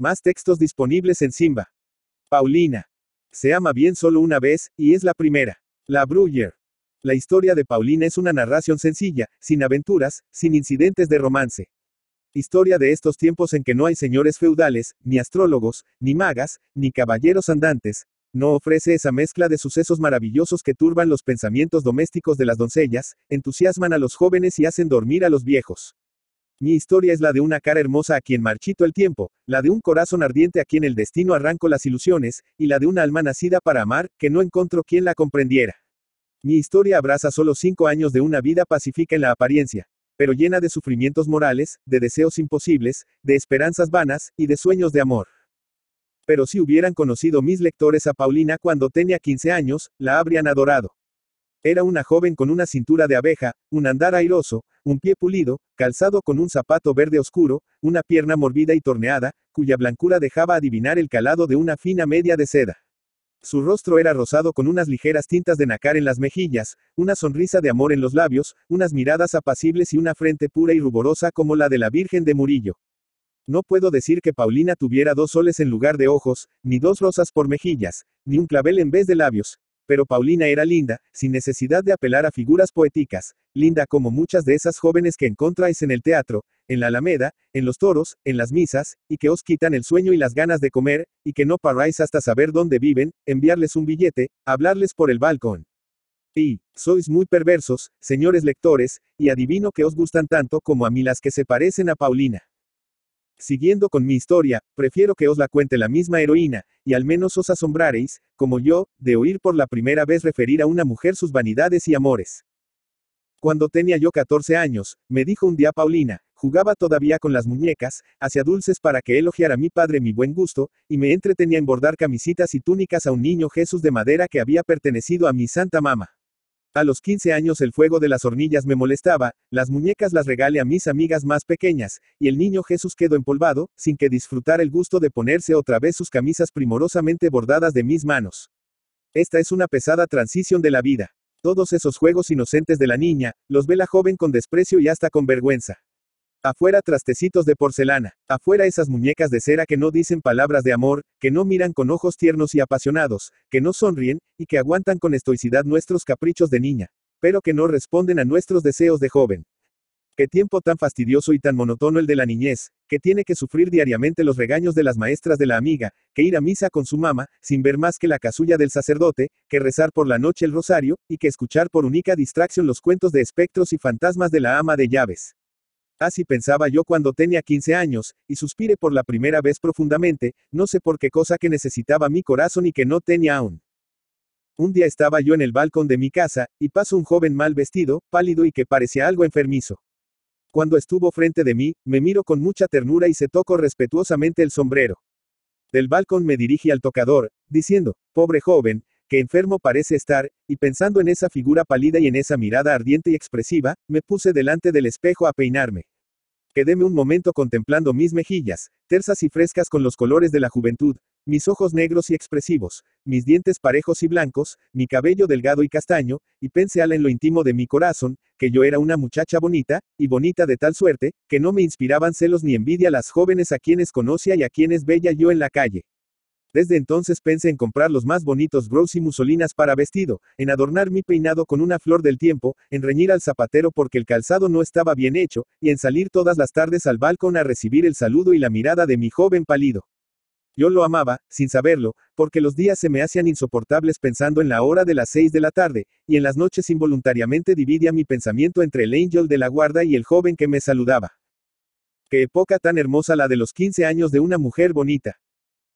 Más textos disponibles en Simba. Paulina. Se ama bien solo una vez, y es la primera. La Bruyer. La historia de Paulina es una narración sencilla, sin aventuras, sin incidentes de romance. Historia de estos tiempos en que no hay señores feudales, ni astrólogos, ni magas, ni caballeros andantes. No ofrece esa mezcla de sucesos maravillosos que turban los pensamientos domésticos de las doncellas, entusiasman a los jóvenes y hacen dormir a los viejos. Mi historia es la de una cara hermosa a quien marchito el tiempo, la de un corazón ardiente a quien el destino arrancó las ilusiones, y la de una alma nacida para amar, que no encontró quien la comprendiera. Mi historia abraza solo cinco años de una vida pacífica en la apariencia, pero llena de sufrimientos morales, de deseos imposibles, de esperanzas vanas, y de sueños de amor. Pero si hubieran conocido mis lectores a Paulina cuando tenía 15 años, la habrían adorado. Era una joven con una cintura de abeja, un andar airoso, un pie pulido, calzado con un zapato verde oscuro, una pierna morbida y torneada, cuya blancura dejaba adivinar el calado de una fina media de seda. Su rostro era rosado con unas ligeras tintas de nacar en las mejillas, una sonrisa de amor en los labios, unas miradas apacibles y una frente pura y ruborosa como la de la Virgen de Murillo. No puedo decir que Paulina tuviera dos soles en lugar de ojos, ni dos rosas por mejillas, ni un clavel en vez de labios, pero Paulina era linda, sin necesidad de apelar a figuras poéticas, linda como muchas de esas jóvenes que encontráis en el teatro, en la alameda, en los toros, en las misas, y que os quitan el sueño y las ganas de comer, y que no paráis hasta saber dónde viven, enviarles un billete, hablarles por el balcón. Y, sois muy perversos, señores lectores, y adivino que os gustan tanto como a mí las que se parecen a Paulina. Siguiendo con mi historia, prefiero que os la cuente la misma heroína, y al menos os asombraréis, como yo, de oír por la primera vez referir a una mujer sus vanidades y amores. Cuando tenía yo 14 años, me dijo un día Paulina, jugaba todavía con las muñecas, hacía dulces para que elogiara a mi padre mi buen gusto, y me entretenía en bordar camisitas y túnicas a un niño Jesús de madera que había pertenecido a mi santa mamá. A los 15 años el fuego de las hornillas me molestaba, las muñecas las regalé a mis amigas más pequeñas, y el niño Jesús quedó empolvado, sin que disfrutar el gusto de ponerse otra vez sus camisas primorosamente bordadas de mis manos. Esta es una pesada transición de la vida. Todos esos juegos inocentes de la niña, los ve la joven con desprecio y hasta con vergüenza. Afuera trastecitos de porcelana, afuera esas muñecas de cera que no dicen palabras de amor, que no miran con ojos tiernos y apasionados, que no sonríen, y que aguantan con estoicidad nuestros caprichos de niña, pero que no responden a nuestros deseos de joven. Qué tiempo tan fastidioso y tan monotono el de la niñez, que tiene que sufrir diariamente los regaños de las maestras de la amiga, que ir a misa con su mamá, sin ver más que la casulla del sacerdote, que rezar por la noche el rosario, y que escuchar por única distracción los cuentos de espectros y fantasmas de la ama de llaves. Así pensaba yo cuando tenía 15 años, y suspiré por la primera vez profundamente, no sé por qué cosa que necesitaba mi corazón y que no tenía aún. Un día estaba yo en el balcón de mi casa, y paso un joven mal vestido, pálido y que parecía algo enfermizo. Cuando estuvo frente de mí, me miro con mucha ternura y se tocó respetuosamente el sombrero. Del balcón me dirigí al tocador, diciendo, pobre joven, que enfermo parece estar, y pensando en esa figura pálida y en esa mirada ardiente y expresiva, me puse delante del espejo a peinarme. Quedéme un momento contemplando mis mejillas, tersas y frescas con los colores de la juventud, mis ojos negros y expresivos, mis dientes parejos y blancos, mi cabello delgado y castaño, y pensé en lo íntimo de mi corazón, que yo era una muchacha bonita, y bonita de tal suerte, que no me inspiraban celos ni envidia las jóvenes a quienes conocía y a quienes veía yo en la calle. Desde entonces pensé en comprar los más bonitos gros y musolinas para vestido, en adornar mi peinado con una flor del tiempo, en reñir al zapatero porque el calzado no estaba bien hecho, y en salir todas las tardes al balcón a recibir el saludo y la mirada de mi joven pálido. Yo lo amaba, sin saberlo, porque los días se me hacían insoportables pensando en la hora de las seis de la tarde, y en las noches involuntariamente dividía mi pensamiento entre el angel de la guarda y el joven que me saludaba. Qué época tan hermosa la de los 15 años de una mujer bonita.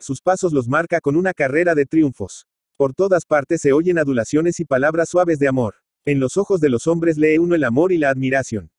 Sus pasos los marca con una carrera de triunfos. Por todas partes se oyen adulaciones y palabras suaves de amor. En los ojos de los hombres lee uno el amor y la admiración.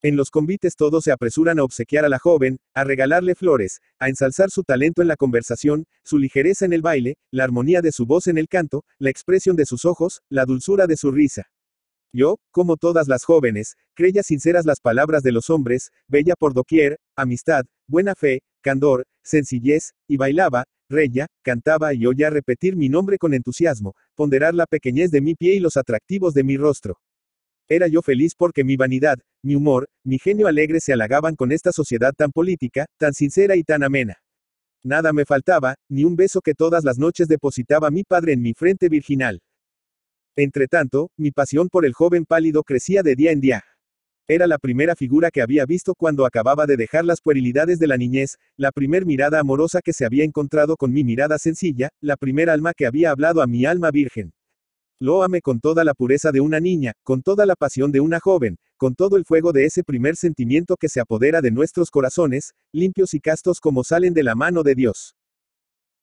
En los convites todos se apresuran a obsequiar a la joven, a regalarle flores, a ensalzar su talento en la conversación, su ligereza en el baile, la armonía de su voz en el canto, la expresión de sus ojos, la dulzura de su risa. Yo, como todas las jóvenes, creía sinceras las palabras de los hombres, bella por doquier, amistad, buena fe, candor, sencillez, y bailaba, reía, cantaba y oía repetir mi nombre con entusiasmo, ponderar la pequeñez de mi pie y los atractivos de mi rostro. Era yo feliz porque mi vanidad, mi humor, mi genio alegre se halagaban con esta sociedad tan política, tan sincera y tan amena. Nada me faltaba, ni un beso que todas las noches depositaba mi padre en mi frente virginal tanto, mi pasión por el joven pálido crecía de día en día. Era la primera figura que había visto cuando acababa de dejar las puerilidades de la niñez, la primer mirada amorosa que se había encontrado con mi mirada sencilla, la primer alma que había hablado a mi alma virgen. Lo amé con toda la pureza de una niña, con toda la pasión de una joven, con todo el fuego de ese primer sentimiento que se apodera de nuestros corazones, limpios y castos como salen de la mano de Dios.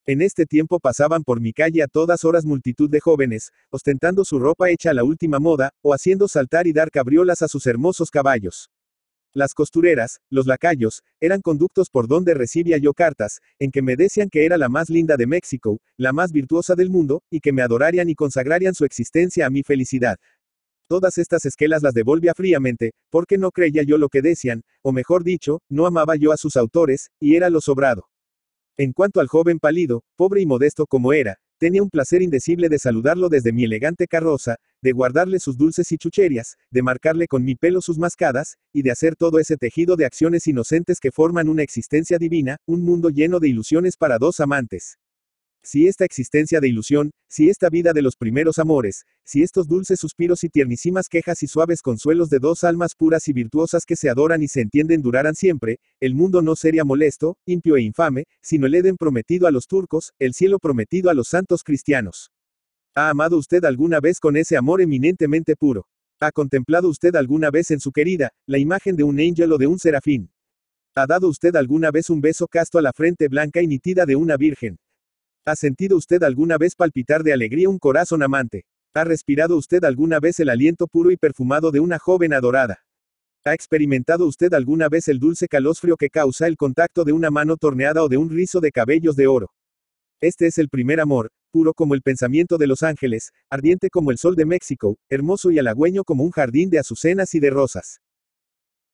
En este tiempo pasaban por mi calle a todas horas multitud de jóvenes, ostentando su ropa hecha a la última moda, o haciendo saltar y dar cabriolas a sus hermosos caballos. Las costureras, los lacayos, eran conductos por donde recibía yo cartas, en que me decían que era la más linda de México, la más virtuosa del mundo, y que me adorarían y consagrarían su existencia a mi felicidad. Todas estas esquelas las devolvía fríamente, porque no creía yo lo que decían, o mejor dicho, no amaba yo a sus autores, y era lo sobrado. En cuanto al joven pálido, pobre y modesto como era, tenía un placer indecible de saludarlo desde mi elegante carroza, de guardarle sus dulces y chucherías, de marcarle con mi pelo sus mascadas, y de hacer todo ese tejido de acciones inocentes que forman una existencia divina, un mundo lleno de ilusiones para dos amantes. Si esta existencia de ilusión, si esta vida de los primeros amores, si estos dulces suspiros y tiernísimas quejas y suaves consuelos de dos almas puras y virtuosas que se adoran y se entienden duraran siempre, el mundo no sería molesto, impio e infame, sino el Eden prometido a los turcos, el cielo prometido a los santos cristianos. ¿Ha amado usted alguna vez con ese amor eminentemente puro? ¿Ha contemplado usted alguna vez en su querida, la imagen de un ángel o de un serafín? ¿Ha dado usted alguna vez un beso casto a la frente blanca y nitida de una virgen? ¿Ha sentido usted alguna vez palpitar de alegría un corazón amante? ¿Ha respirado usted alguna vez el aliento puro y perfumado de una joven adorada? ¿Ha experimentado usted alguna vez el dulce calosfrio que causa el contacto de una mano torneada o de un rizo de cabellos de oro? Este es el primer amor, puro como el pensamiento de los ángeles, ardiente como el sol de México, hermoso y halagüeño como un jardín de azucenas y de rosas.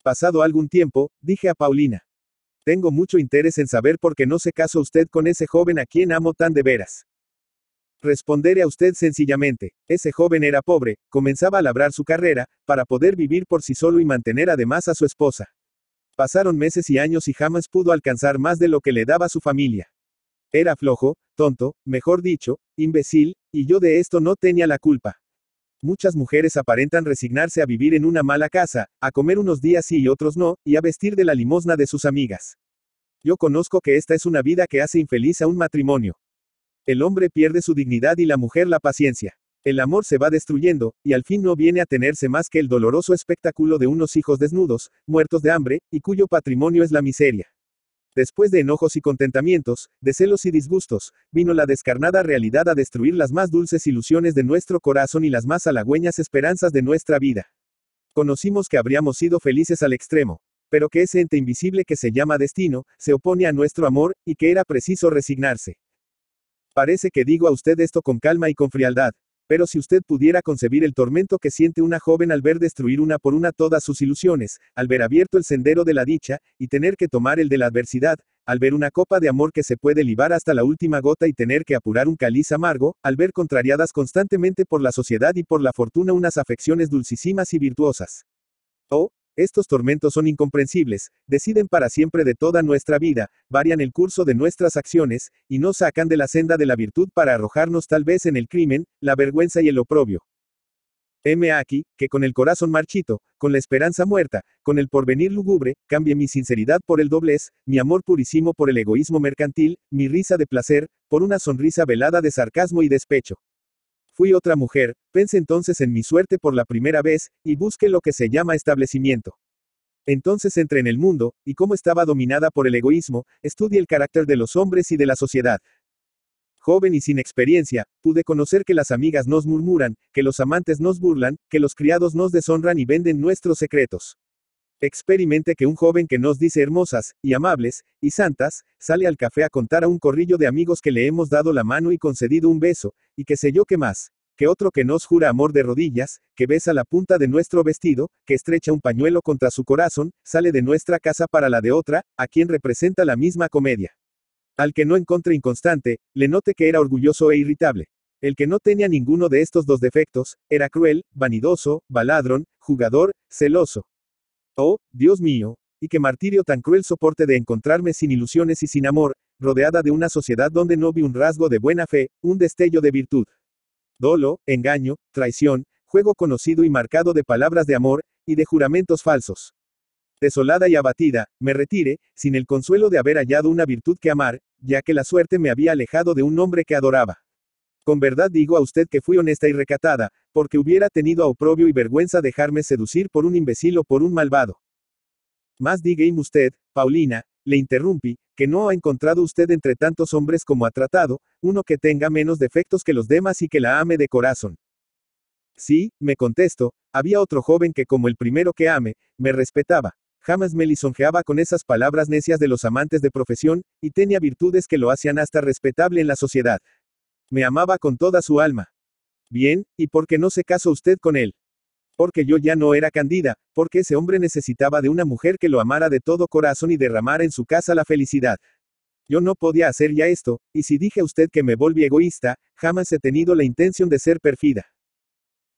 Pasado algún tiempo, dije a Paulina. Tengo mucho interés en saber por qué no se casa usted con ese joven a quien amo tan de veras. Responderé a usted sencillamente, ese joven era pobre, comenzaba a labrar su carrera, para poder vivir por sí solo y mantener además a su esposa. Pasaron meses y años y jamás pudo alcanzar más de lo que le daba su familia. Era flojo, tonto, mejor dicho, imbécil, y yo de esto no tenía la culpa. Muchas mujeres aparentan resignarse a vivir en una mala casa, a comer unos días sí y otros no, y a vestir de la limosna de sus amigas. Yo conozco que esta es una vida que hace infeliz a un matrimonio. El hombre pierde su dignidad y la mujer la paciencia. El amor se va destruyendo, y al fin no viene a tenerse más que el doloroso espectáculo de unos hijos desnudos, muertos de hambre, y cuyo patrimonio es la miseria. Después de enojos y contentamientos, de celos y disgustos, vino la descarnada realidad a destruir las más dulces ilusiones de nuestro corazón y las más halagüeñas esperanzas de nuestra vida. Conocimos que habríamos sido felices al extremo, pero que ese ente invisible que se llama destino, se opone a nuestro amor, y que era preciso resignarse. Parece que digo a usted esto con calma y con frialdad, pero si usted pudiera concebir el tormento que siente una joven al ver destruir una por una todas sus ilusiones, al ver abierto el sendero de la dicha, y tener que tomar el de la adversidad, al ver una copa de amor que se puede libar hasta la última gota y tener que apurar un caliz amargo, al ver contrariadas constantemente por la sociedad y por la fortuna unas afecciones dulcísimas y virtuosas. ¿Oh? Estos tormentos son incomprensibles, deciden para siempre de toda nuestra vida, varian el curso de nuestras acciones, y nos sacan de la senda de la virtud para arrojarnos tal vez en el crimen, la vergüenza y el oprobio. M. aquí, que con el corazón marchito, con la esperanza muerta, con el porvenir lúgubre, cambie mi sinceridad por el doblez, mi amor purísimo por el egoísmo mercantil, mi risa de placer, por una sonrisa velada de sarcasmo y despecho. Fui otra mujer, pensé entonces en mi suerte por la primera vez, y busqué lo que se llama establecimiento. Entonces entré en el mundo, y como estaba dominada por el egoísmo, estudié el carácter de los hombres y de la sociedad. Joven y sin experiencia, pude conocer que las amigas nos murmuran, que los amantes nos burlan, que los criados nos deshonran y venden nuestros secretos. Experimente que un joven que nos dice hermosas, y amables, y santas, sale al café a contar a un corrillo de amigos que le hemos dado la mano y concedido un beso, y que sé yo qué más, que otro que nos jura amor de rodillas, que besa la punta de nuestro vestido, que estrecha un pañuelo contra su corazón, sale de nuestra casa para la de otra, a quien representa la misma comedia. Al que no encontre inconstante, le note que era orgulloso e irritable. El que no tenía ninguno de estos dos defectos, era cruel, vanidoso, baladrón, jugador, celoso. Oh, Dios mío, y qué martirio tan cruel soporte de encontrarme sin ilusiones y sin amor, rodeada de una sociedad donde no vi un rasgo de buena fe, un destello de virtud. Dolo, engaño, traición, juego conocido y marcado de palabras de amor, y de juramentos falsos. Desolada y abatida, me retire, sin el consuelo de haber hallado una virtud que amar, ya que la suerte me había alejado de un hombre que adoraba. Con verdad digo a usted que fui honesta y recatada, porque hubiera tenido a oprobio y vergüenza dejarme seducir por un imbécil o por un malvado. Más diga usted, Paulina, le interrumpí, que no ha encontrado usted entre tantos hombres como ha tratado, uno que tenga menos defectos que los demás y que la ame de corazón. Sí, me contesto, había otro joven que como el primero que ame, me respetaba. Jamás me lisonjeaba con esas palabras necias de los amantes de profesión, y tenía virtudes que lo hacían hasta respetable en la sociedad, me amaba con toda su alma. Bien, ¿y por qué no se casó usted con él? Porque yo ya no era Candida, porque ese hombre necesitaba de una mujer que lo amara de todo corazón y derramara en su casa la felicidad. Yo no podía hacer ya esto, y si dije a usted que me volví egoísta, jamás he tenido la intención de ser perfida.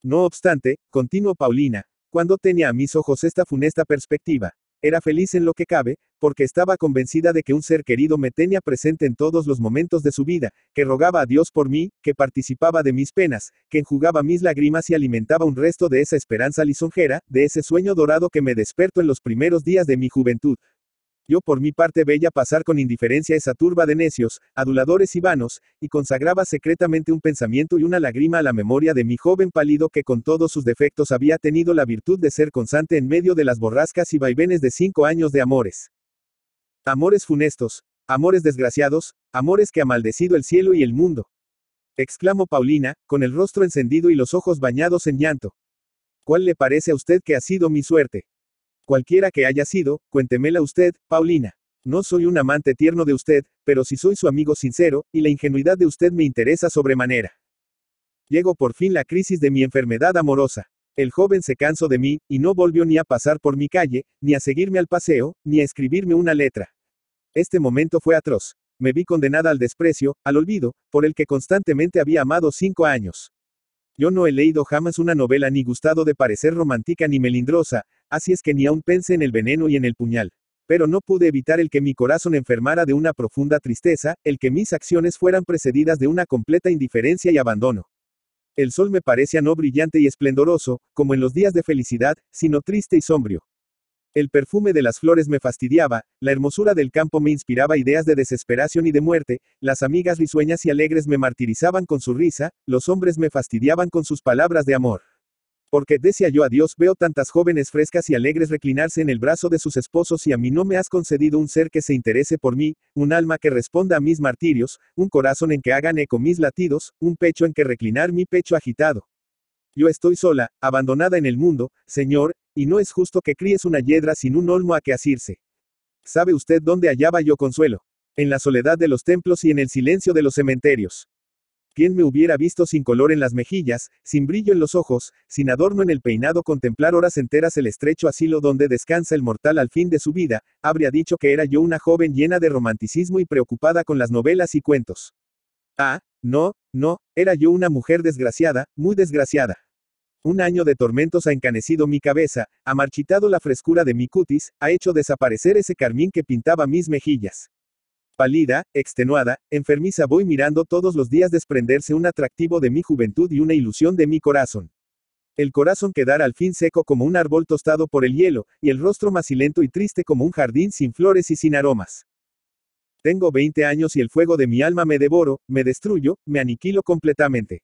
No obstante, continuó Paulina, cuando tenía a mis ojos esta funesta perspectiva, era feliz en lo que cabe, porque estaba convencida de que un ser querido me tenía presente en todos los momentos de su vida, que rogaba a Dios por mí, que participaba de mis penas, que enjugaba mis lágrimas y alimentaba un resto de esa esperanza lisonjera, de ese sueño dorado que me despertó en los primeros días de mi juventud, yo por mi parte veía pasar con indiferencia esa turba de necios, aduladores y vanos, y consagraba secretamente un pensamiento y una lágrima a la memoria de mi joven pálido que con todos sus defectos había tenido la virtud de ser constante en medio de las borrascas y vaivenes de cinco años de amores. Amores funestos, amores desgraciados, amores que ha maldecido el cielo y el mundo. Exclamó Paulina, con el rostro encendido y los ojos bañados en llanto. ¿Cuál le parece a usted que ha sido mi suerte? Cualquiera que haya sido, cuéntemela usted, Paulina. No soy un amante tierno de usted, pero si soy su amigo sincero, y la ingenuidad de usted me interesa sobremanera. Llegó por fin la crisis de mi enfermedad amorosa. El joven se cansó de mí, y no volvió ni a pasar por mi calle, ni a seguirme al paseo, ni a escribirme una letra. Este momento fue atroz. Me vi condenada al desprecio, al olvido, por el que constantemente había amado cinco años. Yo no he leído jamás una novela ni gustado de parecer romántica ni melindrosa, así es que ni aún pensé en el veneno y en el puñal. Pero no pude evitar el que mi corazón enfermara de una profunda tristeza, el que mis acciones fueran precedidas de una completa indiferencia y abandono. El sol me parecía no brillante y esplendoroso, como en los días de felicidad, sino triste y sombrío. El perfume de las flores me fastidiaba, la hermosura del campo me inspiraba ideas de desesperación y de muerte, las amigas risueñas y alegres me martirizaban con su risa, los hombres me fastidiaban con sus palabras de amor. Porque decía yo a Dios, veo tantas jóvenes frescas y alegres reclinarse en el brazo de sus esposos y a mí no me has concedido un ser que se interese por mí, un alma que responda a mis martirios, un corazón en que hagan eco mis latidos, un pecho en que reclinar mi pecho agitado. Yo estoy sola, abandonada en el mundo, Señor, y no es justo que críes una hiedra sin un olmo a que asirse. ¿Sabe usted dónde hallaba yo consuelo? En la soledad de los templos y en el silencio de los cementerios. ¿Quién me hubiera visto sin color en las mejillas, sin brillo en los ojos, sin adorno en el peinado, contemplar horas enteras el estrecho asilo donde descansa el mortal al fin de su vida? Habría dicho que era yo una joven llena de romanticismo y preocupada con las novelas y cuentos. Ah, no, no, era yo una mujer desgraciada, muy desgraciada. Un año de tormentos ha encanecido mi cabeza, ha marchitado la frescura de mi cutis, ha hecho desaparecer ese carmín que pintaba mis mejillas. Pálida, extenuada, enfermiza voy mirando todos los días desprenderse un atractivo de mi juventud y una ilusión de mi corazón. El corazón quedará al fin seco como un árbol tostado por el hielo, y el rostro macilento y triste como un jardín sin flores y sin aromas. Tengo 20 años y el fuego de mi alma me devoro, me destruyo, me aniquilo completamente.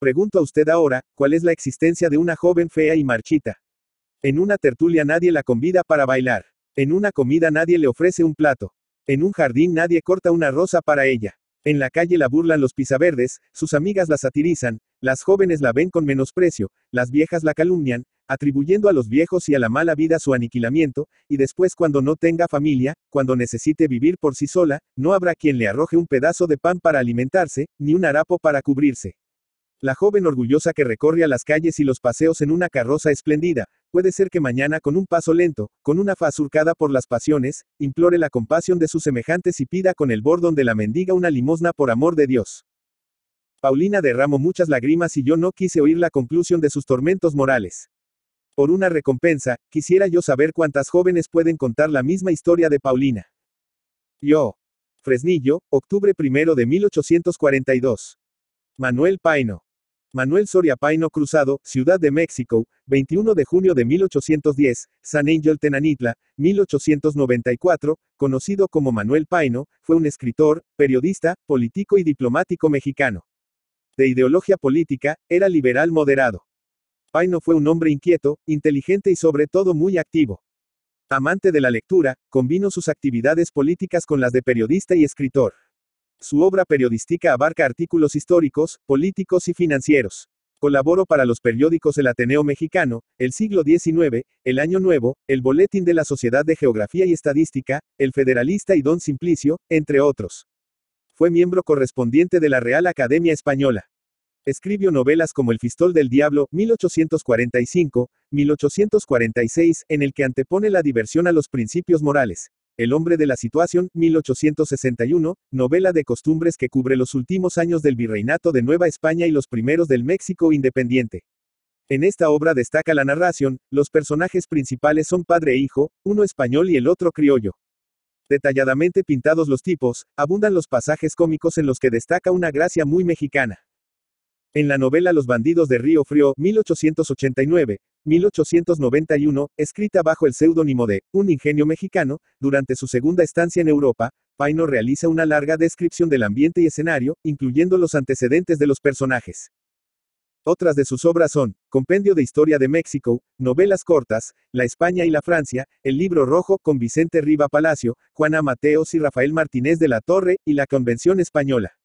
Pregunto a usted ahora, ¿cuál es la existencia de una joven fea y marchita? En una tertulia nadie la convida para bailar. En una comida nadie le ofrece un plato. En un jardín nadie corta una rosa para ella. En la calle la burlan los pisaverdes, sus amigas la satirizan, las jóvenes la ven con menosprecio, las viejas la calumnian, atribuyendo a los viejos y a la mala vida su aniquilamiento, y después cuando no tenga familia, cuando necesite vivir por sí sola, no habrá quien le arroje un pedazo de pan para alimentarse, ni un harapo para cubrirse. La joven orgullosa que recorre a las calles y los paseos en una carroza espléndida, puede ser que mañana con un paso lento, con una faz surcada por las pasiones, implore la compasión de sus semejantes y pida con el bordón de la mendiga una limosna por amor de Dios. Paulina derramó muchas lágrimas y yo no quise oír la conclusión de sus tormentos morales. Por una recompensa, quisiera yo saber cuántas jóvenes pueden contar la misma historia de Paulina. Yo. Fresnillo, octubre primero de 1842. Manuel Paino. Manuel Soria Paino Cruzado, Ciudad de México, 21 de junio de 1810, San Angel Tenanitla, 1894, conocido como Manuel Paino, fue un escritor, periodista, político y diplomático mexicano. De ideología política, era liberal moderado. Paino fue un hombre inquieto, inteligente y sobre todo muy activo. Amante de la lectura, combinó sus actividades políticas con las de periodista y escritor. Su obra periodística abarca artículos históricos, políticos y financieros. Colaboró para los periódicos El Ateneo Mexicano, El Siglo XIX, El Año Nuevo, El Boletín de la Sociedad de Geografía y Estadística, El Federalista y Don Simplicio, entre otros. Fue miembro correspondiente de la Real Academia Española. Escribió novelas como El Fistol del Diablo, 1845, 1846, en el que antepone la diversión a los principios morales. El hombre de la situación, 1861, novela de costumbres que cubre los últimos años del virreinato de Nueva España y los primeros del México independiente. En esta obra destaca la narración, los personajes principales son padre e hijo, uno español y el otro criollo. Detalladamente pintados los tipos, abundan los pasajes cómicos en los que destaca una gracia muy mexicana. En la novela Los bandidos de Río Frío, 1889-1891, escrita bajo el seudónimo de Un ingenio mexicano, durante su segunda estancia en Europa, Paino realiza una larga descripción del ambiente y escenario, incluyendo los antecedentes de los personajes. Otras de sus obras son, Compendio de Historia de México, Novelas Cortas, La España y la Francia, El Libro Rojo con Vicente Riva Palacio, Juana Mateos y Rafael Martínez de la Torre, y La Convención Española.